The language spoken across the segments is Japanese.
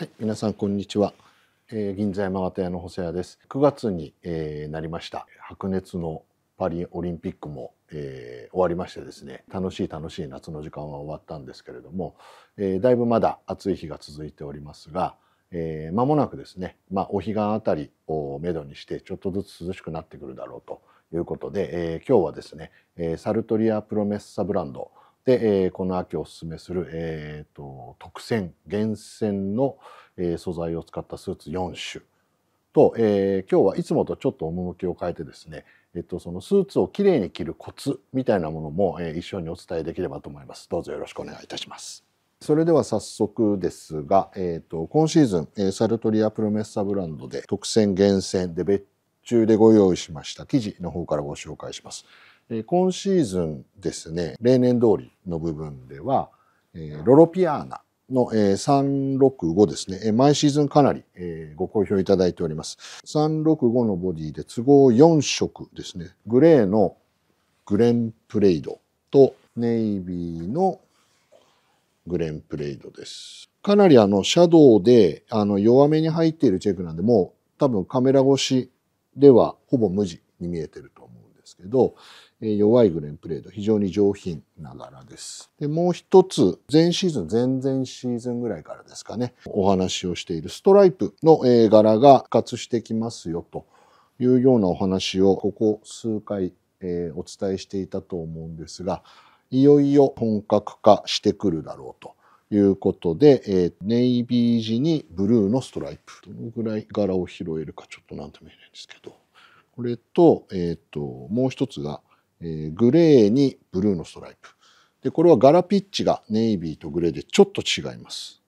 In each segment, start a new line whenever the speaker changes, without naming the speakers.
はい、皆さんこんにちは、えー、銀座山形屋の細谷です9月に、えー、なりました白熱のパリオリンピックも、えー、終わりましてですね楽しい楽しい夏の時間は終わったんですけれども、えー、だいぶまだ暑い日が続いておりますがえー、間もなくですね、まあ、お彼岸あたりをめどにしてちょっとずつ涼しくなってくるだろうということで、えー、今日はですね、えー、サルトリアプロメッサブランドで、えー、この秋おすすめする、えーと、特選厳選の、えー、素材を使ったスーツ4種と、えー、今日はいつもとちょっと趣を変えてですね、えと、そのスーツをきれいに着るコツみたいなものも、えー、一緒にお伝えできればと思います。どうぞよろしくお願いいたします。それでは早速ですが、えーと今シーズン、えー、サルトリアプロメッサブランドで特選厳選で別注でご用意しました生地の方からご紹介します。え今シーズンですね、例年通りの部分では、えロロピアーナの、え365ですね、え毎シーズンかなり、えご好評いただいております。365のボディで都合4色ですね、グレーのグレンプレイドとネイビーのグレンプレイドです。かなりあのシャドウであの弱めに入っているチェックなんでもう多分カメラ越しではほぼ無地に見えてると思うんですけど、弱いグレンプレード、非常に上品な柄です。で、もう一つ、前シーズン、前々シーズンぐらいからですかね、お話をしているストライプの柄が復活してきますよというようなお話を、ここ数回お伝えしていたと思うんですが、いよいよ本格化してくるだろうと。いうことで、えー、ネイビー地にブルーのストライプ。どのぐらい柄を拾えるかちょっと何とも言えないんですけど。これと、えっ、ー、と、もう一つが、えグレーにブルーのストライプ。で、これは柄ピッチがネイビーとグレーでちょっと違います。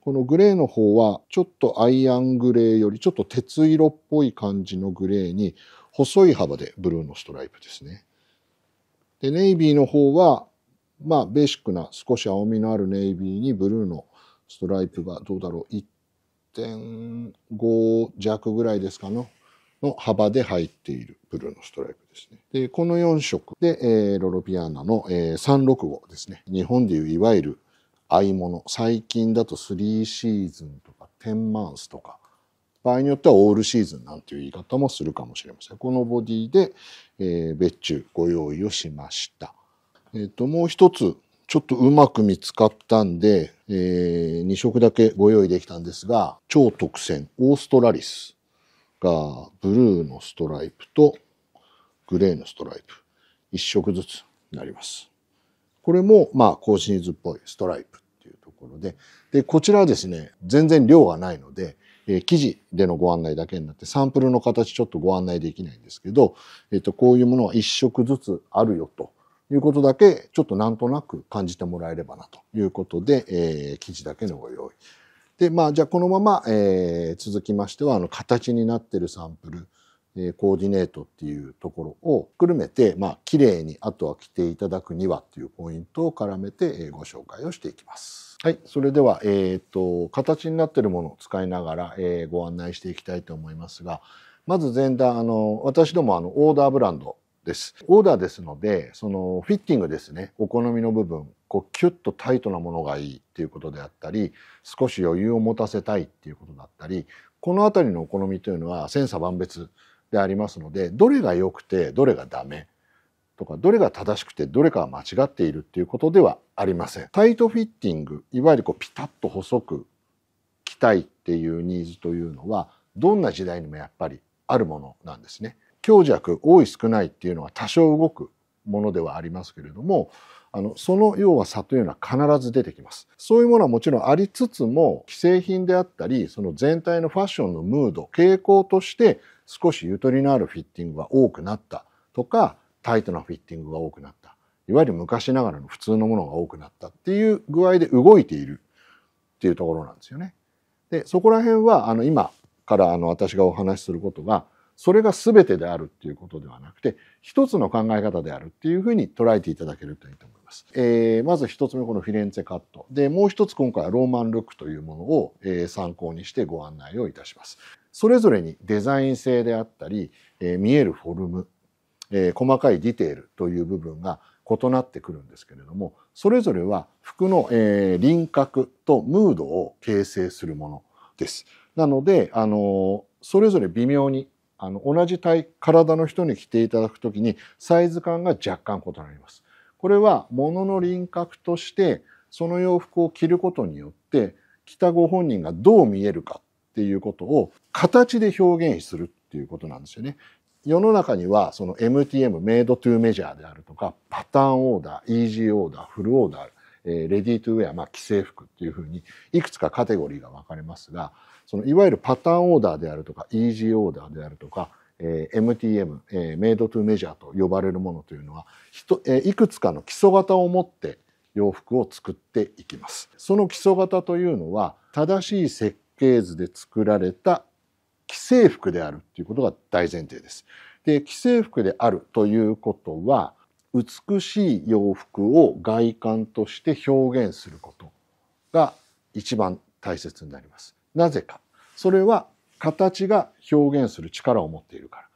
このグレーの方はちょっとアイアングレーよりちょっと鉄色っぽい感じのグレーに細い幅でブルーのストライプですね。で、ネイビーの方はまあベーシックな少し青みのあるネイビーにブルーのストライプがどうだろう1.5弱ぐらいですかね。の幅で入っているブルーのストライプですね。で、この4色で、えー、ロロピアーナの、えー、365ですね。日本でいういわゆる合い物。最近だと3シーズンとか10マンスとか、場合によってはオールシーズンなんていう言い方もするかもしれません。このボディで、えー、別注ご用意をしました。えっ、ー、と、もう一つ、ちょっとうまく見つかったんで、えー、2色だけご用意できたんですが、超特選、オーストラリスがブルーのストライプとグレーのストライプ1色ずつになります。これもまあ更新図っぽいストライプっていうところででこちらはですね全然量がないので、えー、記事でのご案内だけになってサンプルの形ちょっとご案内できないんですけど、えー、とこういうものは1色ずつあるよということだけちょっとなんとなく感じてもらえればなということで、えー、記事だけのご用意。で、まあ、じゃあこのまま、えー、続きましては、あの、形になってるサンプル、えー、コーディネートっていうところをくるめて、まあ、綺麗にあとは着ていただくにはっていうポイントを絡めて、えー、ご紹介をしていきます。はい、それでは、えー、っと、形になってるものを使いながら、えー、ご案内していきたいと思いますが、まず前段、あの、私ども、あの、オーダーブランドです。オーダーですので、その、フィッティングですね、お好みの部分こうキュッとタイトなものがいいっていうことであったり少し余裕を持たせたいっていうことだったりこの辺りのお好みというのは千差万別でありますのでどれが良くてどれがダメとかどれが正しくてどれかが間違っているっていうことではありません。タイトフィッティングいわゆるこうピタッと細く着たいっていうニーズというのはどんな時代にもやっぱりあるものなんですね。強弱多い少ないっていうのは多少動くものではありますけれどもあのその要は差というのは必ず出てきますそういうものはもちろんありつつも既製品であったりその全体のファッションのムード傾向として少しゆとりのあるフィッティングが多くなったとかタイトなフィッティングが多くなったいわゆる昔ながらの普通のものが多くなったっていう具合で動いているっていうところなんですよね。でそこら辺はあの今からあの私がお話しすることがそれが全てであるっていうことではなくて一つの考え方であるっていうふうに捉えていただけるといいと思います。えー、まず一つ目このフィレンツェカットでもう一つ今回はローマンルックというものを、え参考にしてご案内をいたします。それぞれにデザイン性であったり、えー、見えるフォルム、えー、細かいディテールという部分が異なってくるんですけれどもそれぞれは服の、えー、輪郭とムードを形成するものです。なので、あのそれぞれ微妙にあの同じ体体の人に着ていただく時にサイズ感が若干異なります。これは物の輪郭としてその洋服を着ることによって着たご本人がどう見えるかっていうことを形で表現するっていうことなんですよね。世の中にはその MTM メイドトゥーメジャーであるとかパターンオーダーイージーオーダーフルオーダーえレディートゥウェア、まあ、既製服っていうふうにいくつかカテゴリーが分かれますがそのいわゆるパターンオーダーであるとかイージーオーダーであるとか、え MTM、えメイドトゥメジャーと呼ばれるものというのはひと、えいくつかの基礎型を持って洋服を作っていきます。その基礎型というのは正しい設計図で作られた既製服であるっていうことが大前提です。で既製服であるということは美しい洋服を外観として表現することが一番大切になります。なぜか。それは形が表現する力を持っているか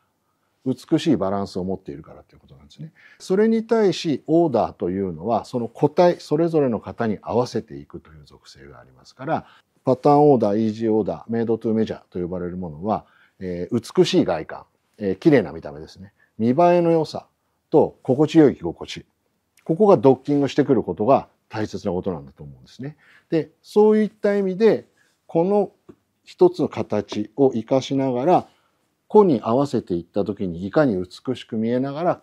ら。美しいバランスを持っているからということなんですね。それに対しオーダーというのはその個体それぞれの型に合わせていくという属性がありますからパターンオーダーイージーオーダーメイドトゥーメジャーと呼ばれるものは、えー、美しい外観、えー、綺麗な見た目ですね見栄えの良さと心地よい着心地。ここがドッキングしてくることが大切なことなんだと思うんですね。で、そういった意味で、この一つの形を活かしながら、個に合わせていった時にいかに美しく見えながら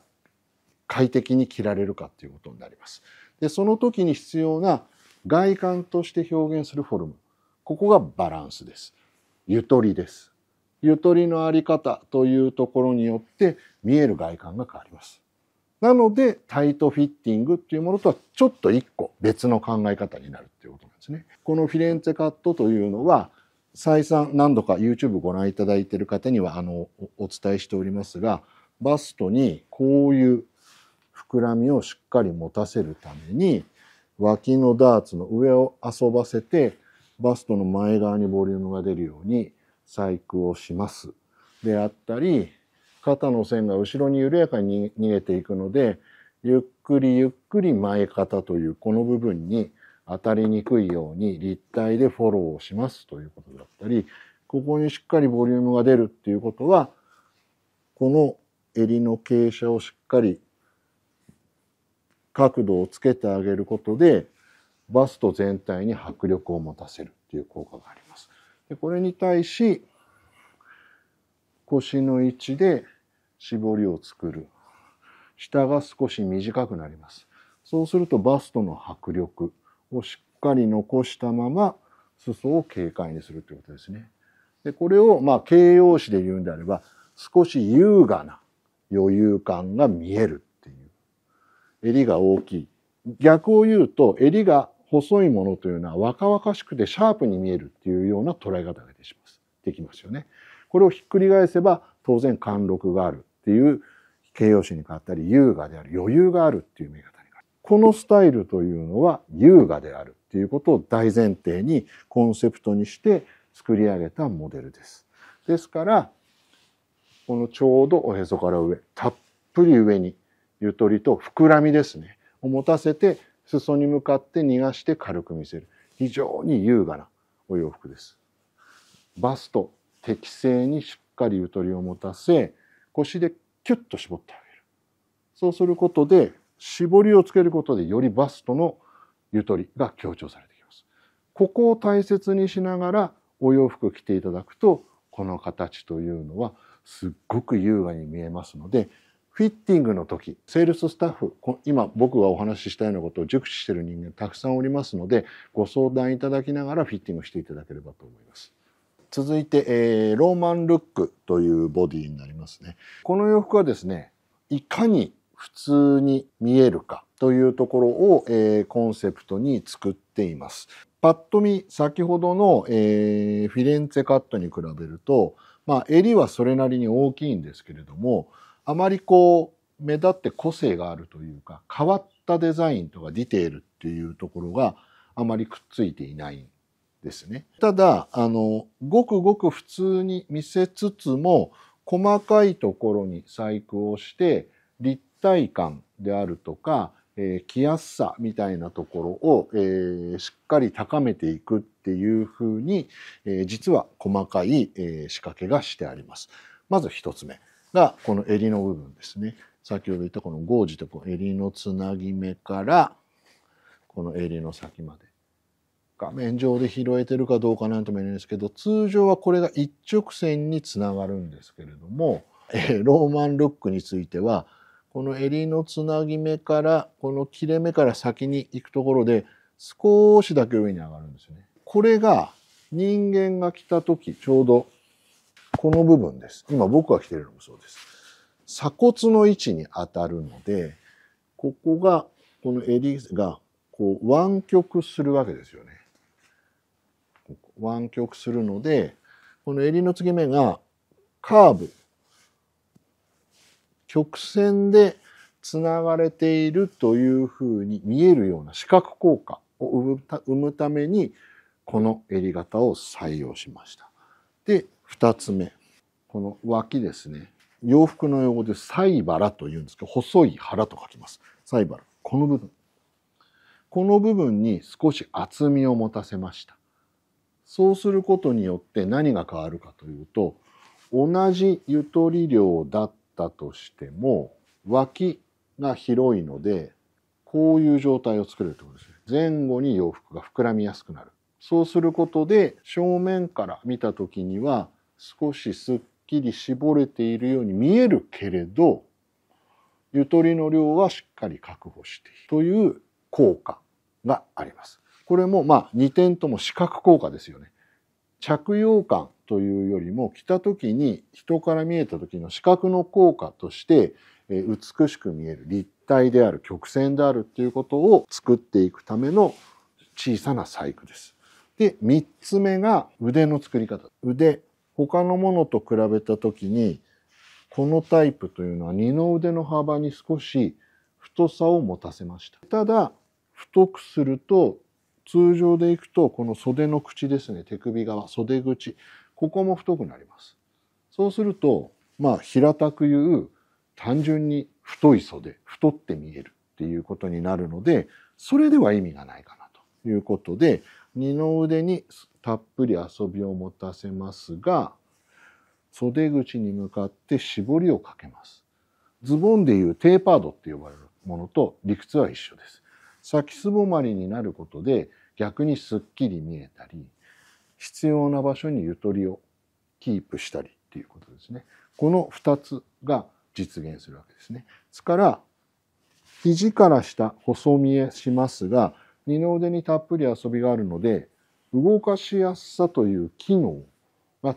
快適に着られるかっていうことになります。で、その時に必要な外観として表現するフォルム。ここがバランスです。ゆとりです。ゆとりのあり方というところによって見える外観が変わります。なのでタイトフィッティングっていうものとはちょっと一個別の考え方になるっていうことなんですね。このフィレンツェカットというのは再三何度か YouTube ご覧いただいている方にはあのお伝えしておりますがバストにこういう膨らみをしっかり持たせるために脇のダーツの上を遊ばせてバストの前側にボリュームが出るように細工をします。であったり肩の線が後ろに緩やかに逃げていくので、ゆっくりゆっくり前肩というこの部分に当たりにくいように立体でフォローをしますということだったり、ここにしっかりボリュームが出るっていうことは、この襟の傾斜をしっかり角度をつけてあげることで、バスト全体に迫力を持たせるっていう効果があります。でこれに対し、腰の位置で絞りを作る。下が少し短くなります。そうするとバストの迫力をしっかり残したまま裾を軽快にするということですね。でこれをまあ形容詞で言うんであれば少し優雅な余裕感が見えるっていう。襟が大きい。逆を言うと襟が細いものというのは若々しくてシャープに見えるっていうような捉え方ができますよね。これをひっくり返せば当然貫禄があるっていう形容詞に変わったり、優雅である、余裕があるっていう見方にこのスタイルというのは優雅であるっていうことを大前提にコンセプトにして作り上げたモデルです。ですから、このちょうどおへそから上、たっぷり上にゆとりと膨らみですね、を持たせて裾に向かって逃がして軽く見せる。非常に優雅なお洋服です。バスト、適正にしっかりゆとりを持たせ腰でキュッと絞ってあげるそうすることで絞りをつけることでよりバストのゆとりが強調されてきますここを大切にしながらお洋服着ていただくとこの形というのはすっごく優雅に見えますのでフィッティングの時セールススタッフ今僕がお話ししたようなことを熟知している人間たくさんおりますのでご相談いただきながらフィッティングしていただければと思います。続いて、えー、ローマンルックというボディになりますね。この洋服はですね、いかに普通に見えるかというところを、えー、コンセプトに作っています。ぱっと見先ほどの、えー、フィレンツェカットに比べると、まあ、襟はそれなりに大きいんですけれどもあまりこう目立って個性があるというか変わったデザインとかディテールっていうところがあまりくっついていないんですね。ただ、あの、ごくごく普通に見せつつも、細かいところに細工をして、立体感であるとか、えー、着やすさみたいなところを、えー、しっかり高めていくっていうふうに、えー、実は細かい、えー、仕掛けがしてあります。まず一つ目がこの襟の部分ですね。先ほど言ったこのゴージとこの襟のつなぎ目からこの襟の先まで。画面上で拾えてるかどうかなんとも言えないですけど通常はこれが一直線につながるんですけれども、えローマンルックについてはこの襟のつなぎ目からこの切れ目から先に行くところで少しだけ上に上がるんですよね。これが人間が着た時ちょうどこの部分です。今僕が着てるのもそうです。鎖骨の位置に当たるのでここがこの襟がこう湾曲するわけですよね。湾曲するのでこの襟の継ぎ目がカーブ曲線でつながれているというふうに見えるような視覚効果を生むためにこの襟型を採用しました。で2つ目この脇ですね洋服の用語でサイバラというんですけど細い腹と書きますサイバラこの部分この部分に少し厚みを持たせましたそうすることによって何が変わるかというと同じゆとり量だったとしても脇が広いのでこういう状態を作れるってことですね。前後に洋服が膨らみやすくなる。そうすることで正面から見た時には少しすっきり絞れているように見えるけれどゆとりの量はしっかり確保しているという効果があります。これもまあ2点とも視覚効果ですよね。着用感というよりも着た時に人から見えた時の視覚の効果として美しく見える立体である曲線であるっていうことを作っていくための小さな細工です。で3つ目が腕の作り方。腕他のものと比べた時にこのタイプというのは二の腕の幅に少し太さを持たせました。ただ太くすると通常でいくと、この袖の口ですね、手首側、袖口、ここも太くなります。そうすると、まあ、平たく言う、単純に太い袖、太って見えるっていうことになるので、それでは意味がないかなということで、二の腕にたっぷり遊びを持たせますが、袖口に向かって絞りをかけます。ズボンでいうテーパードって呼ばれるものと理屈は一緒です。先すぼまりになることで逆にすっきり見えたり必要な場所にゆとりをキープしたりっていうことですね。この2つが実現するわけですね。ですから肘から下細見えしますが二の腕にたっぷり遊びがあるので動かしやすさという機能が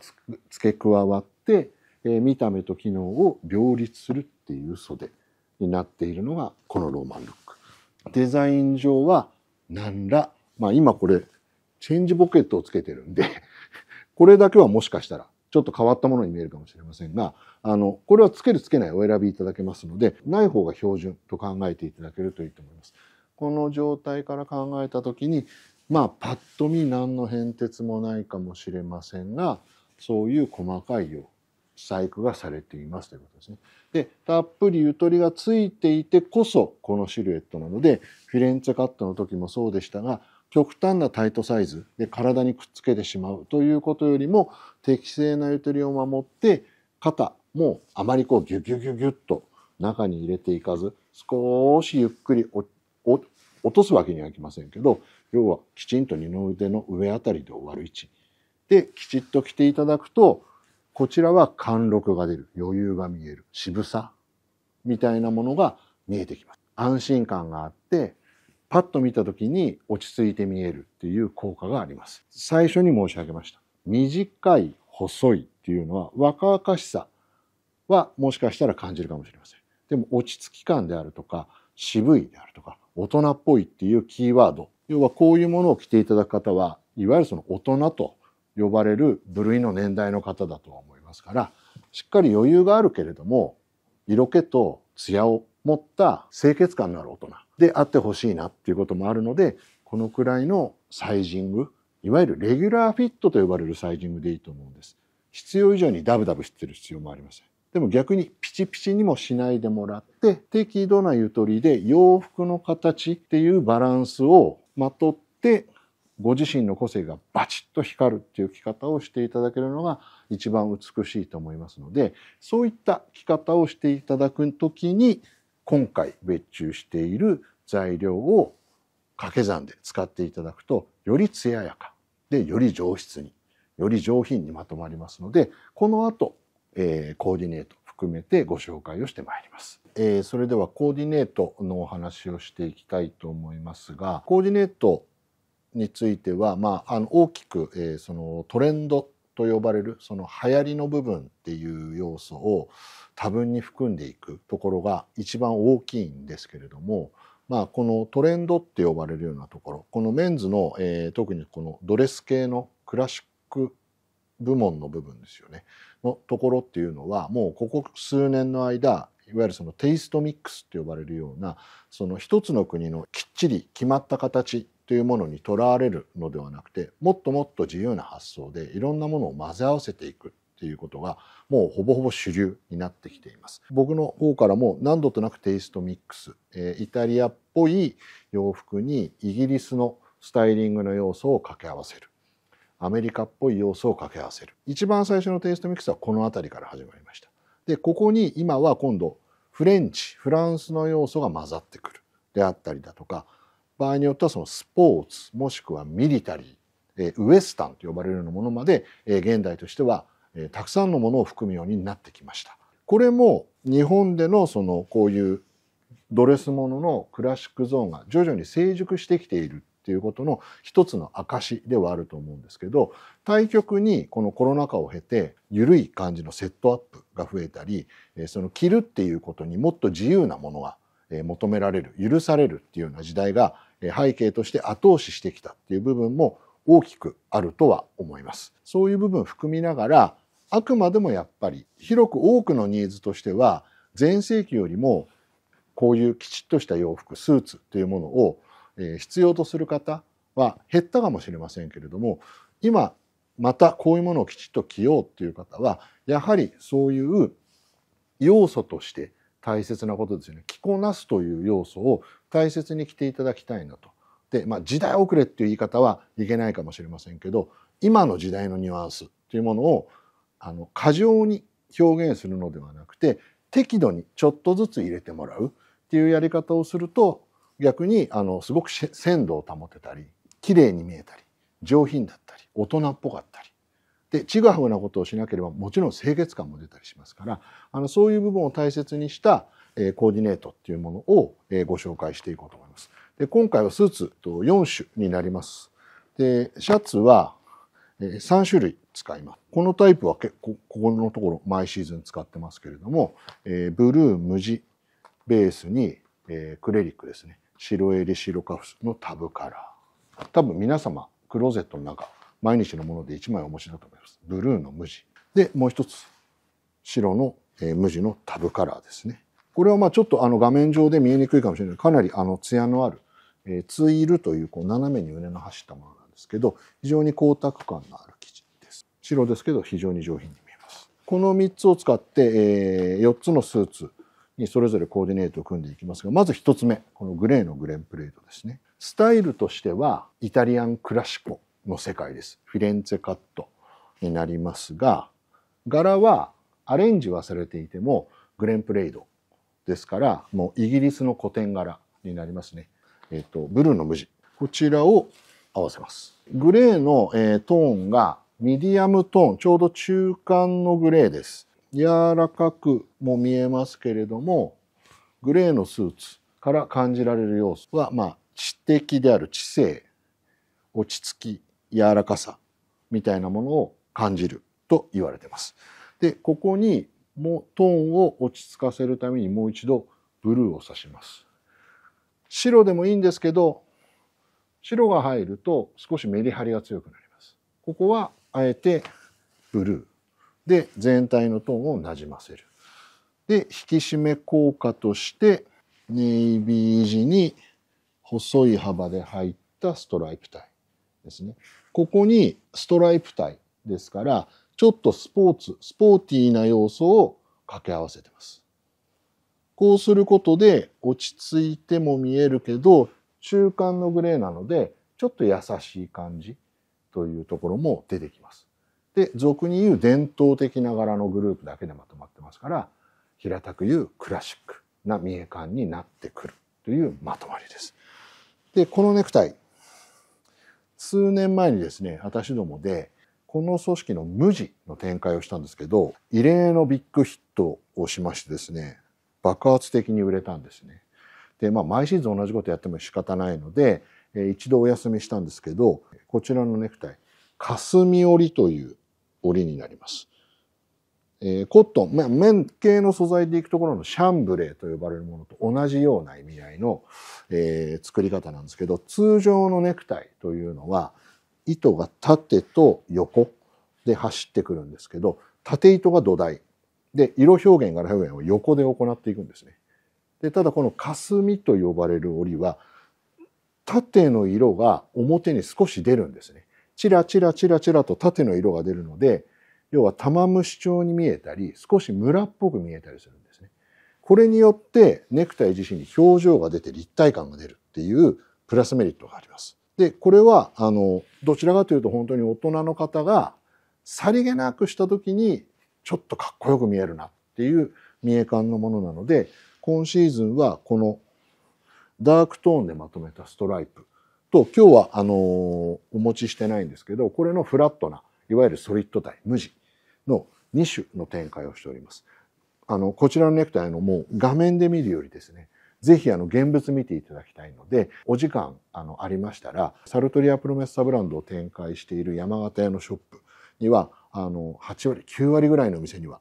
付け加わって、えー、見た目と機能を両立するっていう袖になっているのがこのローマンルデザイン上は何ら、まあ今これチェンジポケットをつけてるんで これだけはもしかしたらちょっと変わったものに見えるかもしれませんが、あの、これはつけるつけないお選びいただけますので、ない方が標準と考えていただけるといいと思います。この状態から考えた時に、まあ、パッと見何の変哲もないかもしれませんが、そういう細かい細工がされていますということですね。で、たっぷりゆとりがついていてこそこのシルエットなので、フィレンツェカットの時もそうでしたが、極端なタイトサイズで体にくっつけてしまうということよりも、適正なゆとりを守って、肩もあまりこうギュギュギュギュッと中に入れていかず、少しゆっくり落とすわけにはいきませんけど、要はきちんと二の腕の上あたりで終わる位置。で、きちっと着ていただくと、こちらは貫禄が出る、余裕が見える、渋さみたいなものが見えてきます。安心感があって、パッと見た時に落ち着いて見えるっていう効果があります。最初に申し上げました。短い、細いっていうのは若々しさはもしかしたら感じるかもしれません。でも落ち着き感であるとか、渋いであるとか、大人っぽいっていうキーワード、要はこういうものを着ていただく方は、いわゆるその大人と呼ばれる部類の年代の方だとは思いますからしっかり余裕があるけれども色気と艶を持った清潔感のある大人であってほしいなっていうこともあるのでこのくらいのサイジングいわゆるレギュラーフィットと呼ばれるサイジングでいいと思うんです必要以上にダブダブしてる必要もありませんでも逆にピチピチにもしないでもらって適度なゆとりで洋服の形っていうバランスをまとってご自身の個性がバチッと光るっていう着方をしていただけるのが一番美しいと思いますのでそういった着方をしていただく時に今回別注している材料を掛け算で使っていただくとより艶やかでより上質により上品にまとまりますのでこの後、えー、コーディネート含めてご紹介をしてまいります、えー、それではコーディネートのお話をしていきたいと思いますがコーディネートについては、まあ、あの大きく、えー、そのトレンドと呼ばれるその流行りの部分っていう要素を多分に含んでいくところが一番大きいんですけれども、まあ、このトレンドって呼ばれるようなところこのメンズの、えー、特にこのドレス系のクラシック部門の部分ですよねのところっていうのはもうここ数年の間いわゆるそのテイストミックスって呼ばれるようなその一つの国のきっちり決まった形というものにとらわれるのではなくてもっともっと自由な発想でいろんなものを混ぜ合わせていくっていうことがもうほぼほぼ主流になってきています僕の方からも何度となくテイストミックス、えー、イタリアっぽい洋服にイギリスのスタイリングの要素を掛け合わせるアメリカっぽい要素を掛け合わせる一番最初のテイストミックスはこの辺りから始まりましたでここに今は今度フレンチフランスの要素が混ざってくるであったりだとか場合によってはそのスポーツもしくはミリタリー、えウエスタンと呼ばれるようなものまで、え現代としては、えたくさんのものを含むようになってきました。これも日本でのそのこういうドレスもののクラシックゾーンが徐々に成熟してきているっていうことの一つの証ではあると思うんですけど対局にこのコロナ禍を経て緩い感じのセットアップが増えたりその着るっていうことにもっと自由なものが求められる許されるっていうような時代が背景として後押ししてきたっていう部分も大きくあるとは思います。そういう部分含みながら、あくまでもやっぱり広く多くのニーズとしては、前世紀よりもこういうきちっとした洋服、スーツというものを必要とする方は減ったかもしれませんけれども、今またこういうものをきちっと着ようっていう方は、やはりそういう要素として大切なことですよね着こなすという要素を大切に着ていただきたいなと。で、まあ、時代遅れっていう言い方はいけないかもしれませんけど今の時代のニュアンスというものをあの過剰に表現するのではなくて適度にちょっとずつ入れてもらうっていうやり方をすると逆にあのすごく鮮度を保てたり綺麗に見えたり上品だったり大人っぽかったりでちぐはぐなことをしなければもちろん清潔感も出たりしますからあのそういう部分を大切にした、えコーディネートっていうものを、えご紹介していこうと思います。で今回はスーツと4種になります。でシャツは、え3種類使います。このタイプは結構ここのところ毎シーズン使ってますけれども、えブルー無地ベースに、えクレリックですね白襟白カフスのタブカラー多分皆様クローゼットの中毎日のもので1枚お持ちだと思います。ブルーの無地。で、もう一つ、白の、えー、無地のタブカラーですね。これはまあちょっとあの画面上で見えにくいかもしれないかなりあの艶のある、えー、ツイールというこう斜めに胸の走ったものなんですけど、非常に光沢感のある生地です。白ですけど非常に上品に見えます。この3つを使って、えー、4つのスーツにそれぞれコーディネートを組んでいきますが、まず1つ目、このグレーのグレンプレートですね。スタイルとしてはイタリアンクラシコの世界です。フィレンツェカットになりますが、柄はアレンジはされていてもグレンプレイドですから、もうイギリスの古典柄になりますね。えっ、と、ブルーの無地。こちらを合わせます。グレーの、えー、トーンがミディアムトーン、ちょうど中間のグレーです。柔らかくも見えますけれども、グレーのスーツから感じられる要素は、まあ、知的である知性、落ち着き柔らかさみたいなものを感じると言われてます。で、ここにもトーンを落ち着かせるためにもう一度ブルーを指します。白でもいいんですけど、白が入ると少しメリハリが強くなります。ここはあえてブルーで全体のトーンをなじませる。で、引き締め効果としてネイビー地に細い幅で入ったストライプ体。ですね。ここにストライプ体ですから、ちょっとスポーツ、スポーティーな要素を掛け合わせてます。こうすることで落ち着いても見えるけど、中間のグレーなので、ちょっと優しい感じというところも出てきます。で、俗に言う伝統的な柄のグループだけでまとまってますから、平たく言うクラシックな見え感になってくるというまとまりです。で、このネクタイ、数年前にですね私どもでこの組織の無地の展開をしたんですけど異例のビッグヒットをしましてですね爆発的に売れたんですね。でまあ毎シーズン同じことやっても仕方ないので一度お休みしたんですけどこちらのネクタイ霞織という織になります。えー、コットン、まあ、綿系の素材でいくところのシャンブレーと呼ばれるものと同じような意味合いの、えー、作り方なんですけど、通常のネクタイというのは、糸が縦と横で走ってくるんですけど、縦糸が土台。で、色表現、柄表現を横で行っていくんですね。で、ただこの霞と呼ばれる織は、縦の色が表に少し出るんですね。チラチラチラチラと縦の色が出るので、要は玉虫調に見えたり少し村っぽく見えたりするんですね。これによってネクタイ自身に表情が出て立体感が出るっていうプラスメリットがあります。でこれはあのどちらかというと本当に大人の方がさりげなくした時にちょっとかっこよく見えるなっていう見え感のものなので今シーズンはこのダークトーンでまとめたストライプと今日はあのお持ちしてないんですけどこれのフラットないわゆるソリッド体、無地の2種の展開をしております。あの、こちらのネクタイのもう画面で見るよりですね、ぜひあの現物見ていただきたいので、お時間あのありましたら、サルトリアプロメッサブランドを展開している山形屋のショップには、あの、8割、9割ぐらいのお店には、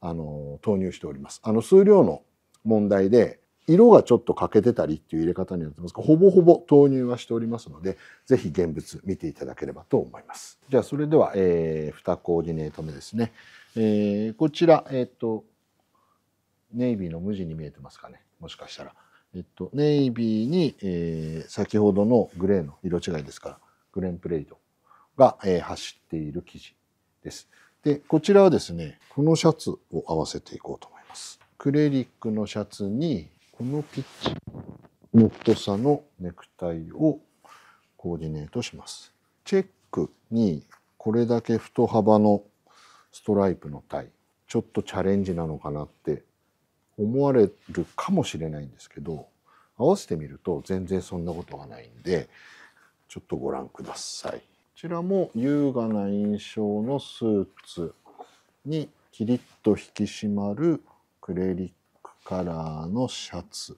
あの、投入しております。あの、数量の問題で、色がちょっと欠けてたりっていう入れ方になってますが、ほぼほぼ投入はしておりますので、ぜひ現物見ていただければと思います。じゃあ、それでは、えー、2コーディネート目ですね。えー、こちら、えっ、と、ネイビーの無地に見えてますかね。もしかしたら。えっと、ネイビーに、えー、先ほどのグレーの色違いですから、グレンプレイドが、えー、走っている生地です。で、こちらはですね、このシャツを合わせていこうと思います。クレリックのシャツに、このピッチの太さのネクタイをコーディネートします。チェックにこれだけ太幅のストライプのタイちょっとチャレンジなのかなって思われるかもしれないんですけど合わせてみると全然そんなことがないんでちょっとご覧ください。こちらも優雅な印象のスーツにキリッと引き締まるクレリッカラーのシャツ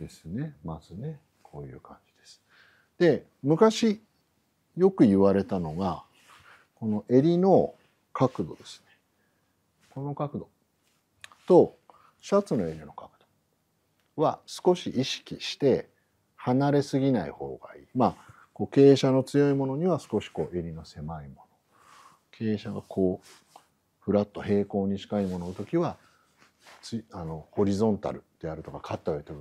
ですね。まずね、こういう感じです。で、昔よく言われたのが、この襟の角度ですね。この角度とシャツの襟の角度は少し意識して離れすぎない方がいい。まあ、こう傾斜の強いものには少しこう襟の狭いもの。傾斜がこう、フラット平行に近いものの時はあのホリゾンタルであるとかカッタウェイとい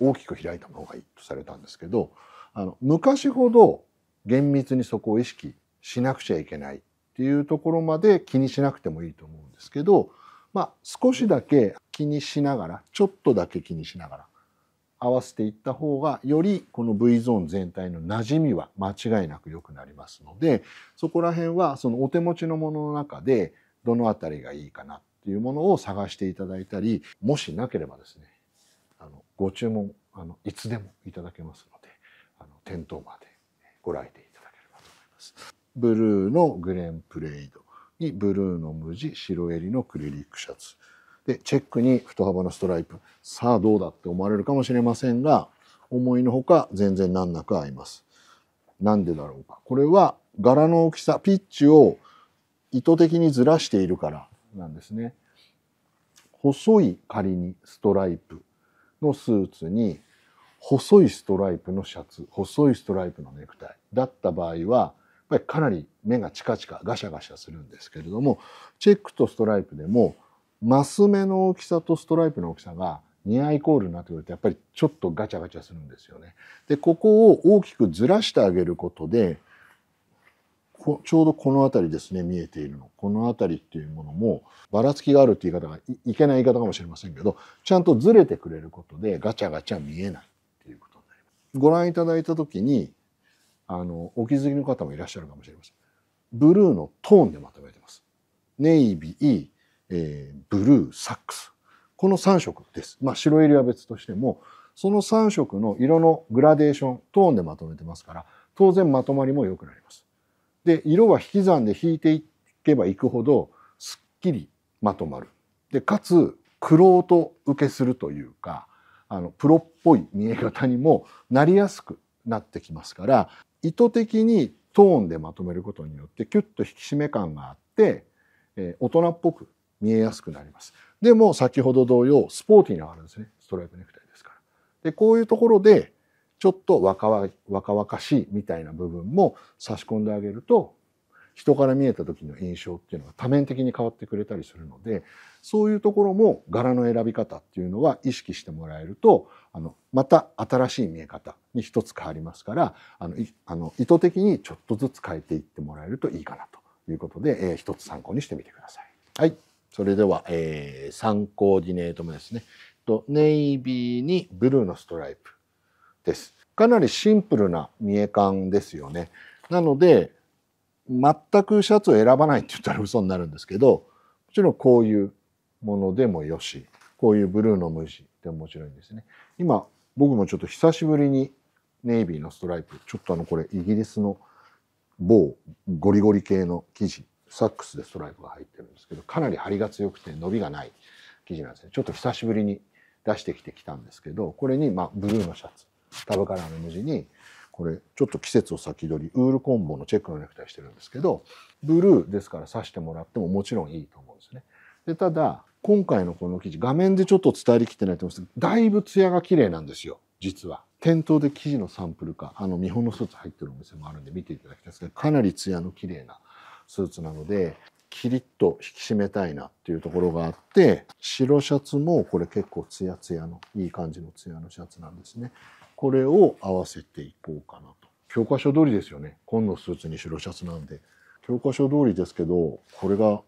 大きく開いた方がいいとされたんですけどあの昔ほど厳密にそこを意識しなくちゃいけないっていうところまで気にしなくてもいいと思うんですけど、まあ、少しだけ気にしながらちょっとだけ気にしながら合わせていった方がよりこの V ゾーン全体の馴染みは間違いなく良くなりますのでそこら辺はそのお手持ちのものの中でどの辺りがいいかなっていうものを探していただいたり、もしなければですね、あのご注文あのいつでもいただけますので、あの店頭までご来店いただければと思います。ブルーのグレンプレイドにブルーの無地、白襟のクリリックシャツ。で、チェックに太幅のストライプ。さあどうだって思われるかもしれませんが、思いのほか全然難なく合います。なんでだろうか。これは柄の大きさ、ピッチを意図的にずらしているからなんですね。細い仮にストライプのスーツに細いストライプのシャツ細いストライプのネクタイだった場合はやっぱりかなり目がチカチカガシャガシャするんですけれどもチェックとストライプでもマス目の大きさとストライプの大きさが似アイコールになってくるとやっぱりちょっとガチャガチャするんですよね。でここを大きくずらしてあげることでちょうどこの辺りですね見えているのこの辺りっていうものもばらつきがあるって言い方がいけない言い方かもしれませんけどちゃんとずれてくれることでガチャガチャ見えないっていうことになりますご覧いただいた時にあのお気づきの方もいらっしゃるかもしれませんブルーのトーンでまとめてますネイビー、えー、ブルーサックスこの3色ですまあ白襟は別としてもその3色の色のグラデーショントーンでまとめてますから当然まとまりも良くなりますで色は引き算で引いていけばいくほどすっきりまとまる。でかつクロと受けするというかあのプロっぽい見え方にもなりやすくなってきますから意図的にトーンでまとめることによってキュッと引き締め感があって、えー、大人っぽく見えやすくなります。でも先ほど同様スポーティーなあるんですねストライプネクタイですから。でこういうところでちょっと若々しいみたいな部分も差し込んであげると人から見えた時の印象っていうのが多面的に変わってくれたりするのでそういうところも柄の選び方っていうのは意識してもらえるとあのまた新しい見え方に一つ変わりますからあのあの意図的にちょっとずつ変えていってもらえるといいかなということで、えー、一つ参考にしてみてください。はいそれでは、えー、3ディネートもですね。とネイビーにブルーのストライプです。かなりシンプルな見え感ですよね。なので、全くシャツを選ばないって言ったら嘘になるんですけど、もちろんこういうものでもよし、こういうブルーの無地でももちろんですね。今、僕もちょっと久しぶりにネイビーのストライプ、ちょっとあのこれイギリスの某ゴリゴリ系の生地、サックスでストライプが入ってるんですけど、かなり張りが強くて伸びがない生地なんですね。ちょっと久しぶりに出してきてきたんですけど、これにまあブルーのシャツ。タブカラーの無地にこれちょっと季節を先取りウールコンボのチェックのネクタイしてるんですけどブルーですから刺してもらってももちろんいいと思うんですね。でただ今回のこの生地画面でちょっと伝わりきってないと思うんですけどだいぶ艶が綺麗なんですよ実は。店頭で生地のサンプルかあの見本のスーツ入ってるお店もあるんで見ていただきたいんですけどかなり艶の綺麗なスーツなのでキリッと引き締めたいなっていうところがあって白シャツもこれ結構ツヤツヤのいい感じのツヤのシャツなんですね。これを合わせていこうかなと。教科書通りですよね。紺のスーツに白シャツなんで。教科書通りですけど、これが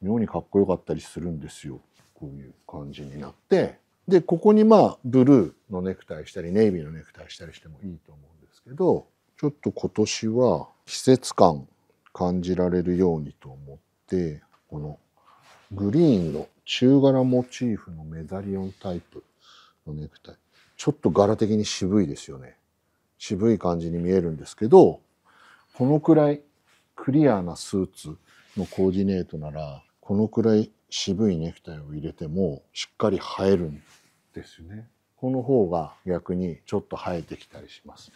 妙にかっこよかったりするんですよ。こういう感じになって。で、ここにまあ、ブルーのネクタイしたり、ネイビーのネクタイしたりしてもいいと思うんですけど、ちょっと今年は季節感感じられるようにと思って、このグリーンの中柄モチーフのメダリオンタイプのネクタイ。ちょっと柄的に渋いですよね。渋い感じに見えるんですけど、このくらいクリアなスーツのコーディネートなら、このくらい渋いネクタイを入れてもしっかり生えるんですよね。この方が逆にちょっと生えてきたりします。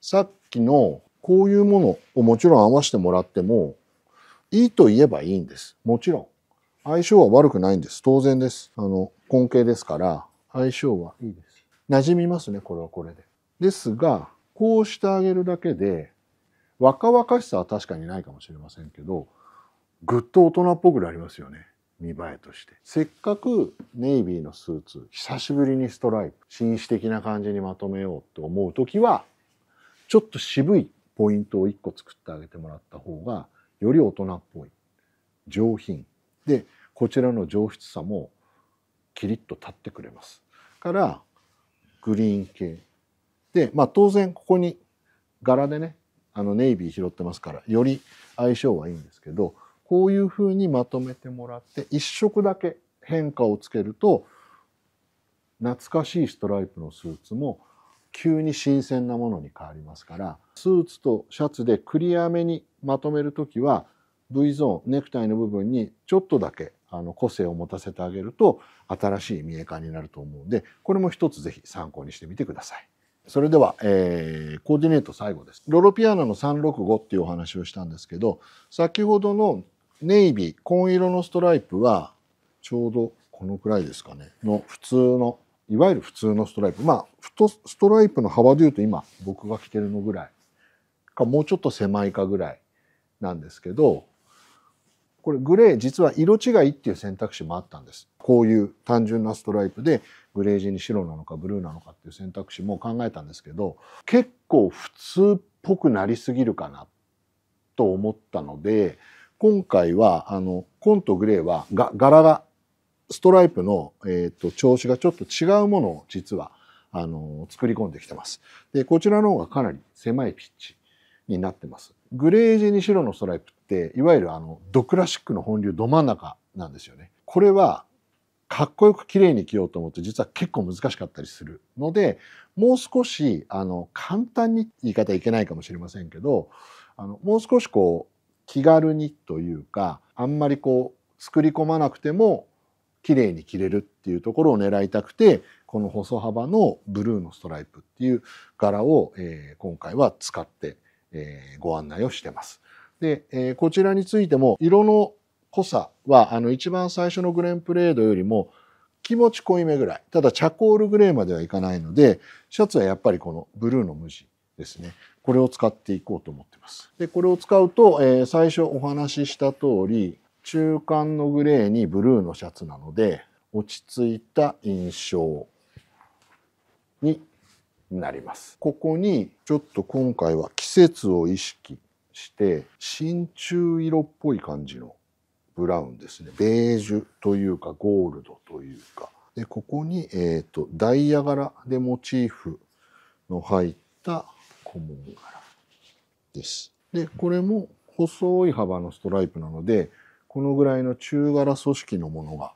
さっきのこういうものをもちろん合わせてもらってもいいと言えばいいんです。もちろん。相性は悪くないんです。当然です。あの、根形ですから相性はいいです。馴染みますね、これはこれで。ですが、こうしてあげるだけで、若々しさは確かにないかもしれませんけど、ぐっと大人っぽくなりますよね。見栄えとして。せっかくネイビーのスーツ、久しぶりにストライプ、紳士的な感じにまとめようと思う時は、ちょっと渋いポイントを1個作ってあげてもらった方が、より大人っぽい。上品。で、こちらの上質さもキリッと立ってくれます。から、グリーン系。で、まあ当然ここに柄でね、あのネイビー拾ってますから、より相性はいいんですけど、こういう風にまとめてもらって、一色だけ変化をつけると、懐かしいストライプのスーツも急に新鮮なものに変わりますから、スーツとシャツでクリアめにまとめる時は、V ゾーン、ネクタイの部分にちょっとだけあの個性を持たせてあげると新しい見え方になると思うんでこれも一つ是非参考にしてみてください。それでは、えー、コーディネート最後です。ロロピアノの365っていうお話をしたんですけど先ほどのネイビー紺色のストライプはちょうどこのくらいですかねの普通のいわゆる普通のストライプまあストライプの幅でいうと今僕が着てるのぐらいかもうちょっと狭いかぐらいなんですけどこれグレー実は色違いっていう選択肢もあったんです。こういう単純なストライプでグレー地に白なのかブルーなのかっていう選択肢も考えたんですけど結構普通っぽくなりすぎるかなと思ったので今回はあのコンとグレーはが柄がストライプの、えーと、調子がちょっと違うものを実はあの作り込んできてます。でこちらの方がかなり狭いピッチになってます。グレー地に白のストライプっていわゆるあのドクラシックの本流ど真ん中なんですよね。これはかっこよく綺麗に着ようと思って実は結構難しかったりするのでもう少しあの簡単に言い方いけないかもしれませんけどあのもう少しこう気軽にというかあんまりこう作り込まなくても綺麗に着れるっていうところを狙いたくてこの細幅のブルーのストライプっていう柄を、えー、今回は使って、えー、ご案内をしてます。で、えー、こちらについても色の濃さはあの一番最初のグレンプレードよりも気持ち濃いめぐらい。ただチャコールグレーまではいかないので、シャツはやっぱりこのブルーの無地ですね。これを使っていこうと思ってます。で、これを使うと、えー、最初お話しした通り、中間のグレーにブルーのシャツなので、落ち着いた印象になります。ここにちょっと今回は季節を意識して真鍮色っぽい感じのブラウンですねベージュというかゴールドというかでここに、えーと、ダイヤ柄でモチーフの入った小紋柄です。でこれも細い幅のストライプなのでこのぐらいの中柄組織のものが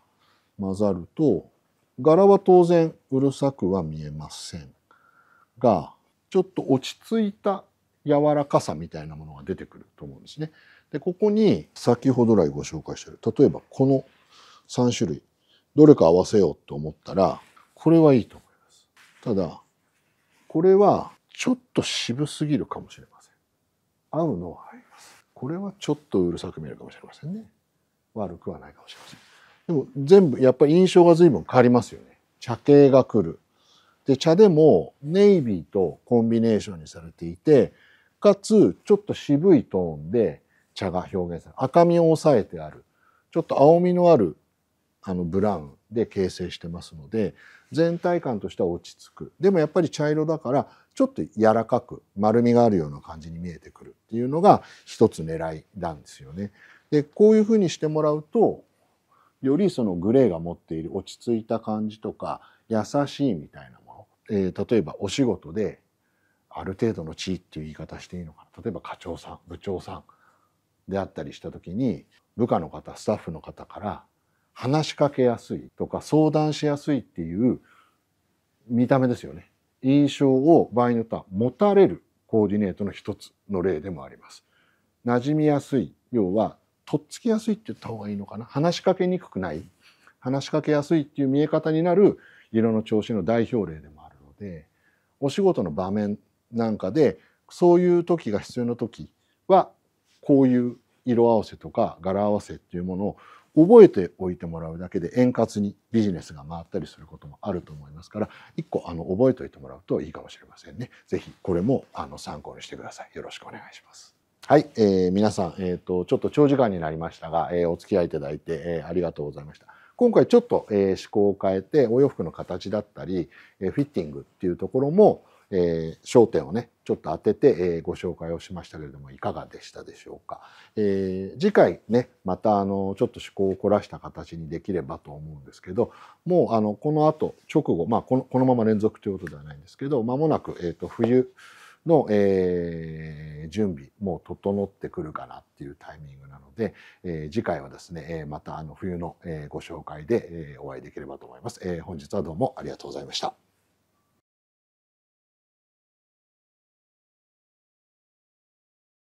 混ざると柄は当然うるさくは見えませんがちょっと落ち着いた柔らかさみたいなものが出てくると思うんですね。でここに先ほど来ご紹介してる例えばこの3種類どれか合わせようと思ったらこれはいいと思います。ただこれはちょっと渋すぎるかもしれません。合うのは合います。これはちょっとうるさく見えるかもしれませんね。悪くはないかもしれません。でも全部やっぱり印象が随分変わりますよね。茶系が来る。で茶でもネイビーとコンビネーションにされていてかつちょっと渋いトーンで茶が表現される赤みを抑えてあるちょっと青みのあるあのブラウンで形成してますので全体感としては落ち着くでもやっぱり茶色だからちょっと柔らかく丸みがあるような感じに見えてくるっていうのが一つ狙いなんですよね。でこういうふうにしてもらうとよりそのグレーが持っている落ち着いた感じとか優しいみたいなもの、えー、例えばお仕事である程度の地位っていう言い方していいのかな例えば課長さん部長さんであったりした時に部下の方スタッフの方から話しかけやすいとか相談しやすいっていう見た目ですよね印象を場合によっては持たれるコーディネートの一つの例でもあります。馴染みやすい要はとっつきやすいって言った方がいいのかな話しかけにくくない話しかけやすいっていう見え方になる色の調子の代表例でもあるのでお仕事の場面なんかでそういう時が必要な時はこういう色合わせとか柄合わせっていうものを覚えておいてもらうだけで円滑にビジネスが回ったりすることもあると思いますから一個あの覚えておいてもらうといいかもしれませんね。ぜひこれもあの参考にしてください。よろしくお願いします。はい、えー、皆さん、えーと、ちょっと長時間になりましたが、えー、お付き合いいただいて、えー、ありがとうございました。今回ちょっと、えー、思考を変えてお洋服の形だったり、えー、フィッティングっていうところも、えー、焦点をねちょっと当てて、えー、ご紹介をしましたけれどもいかがでしたでしょうか、えー、次回ねまたあのちょっと趣向を凝らした形にできればと思うんですけどもうあのこの後直後、まあ、このこのまま連続ということではないんですけどまもなく、えーと、と冬の、えー、準備もう整ってくるかなっていうタイミングなので、えー、次回はですね、えー、またあの冬の、えー、ご紹介で、えー、お会いできればと思います、えー。本日はどうもありがとうございました。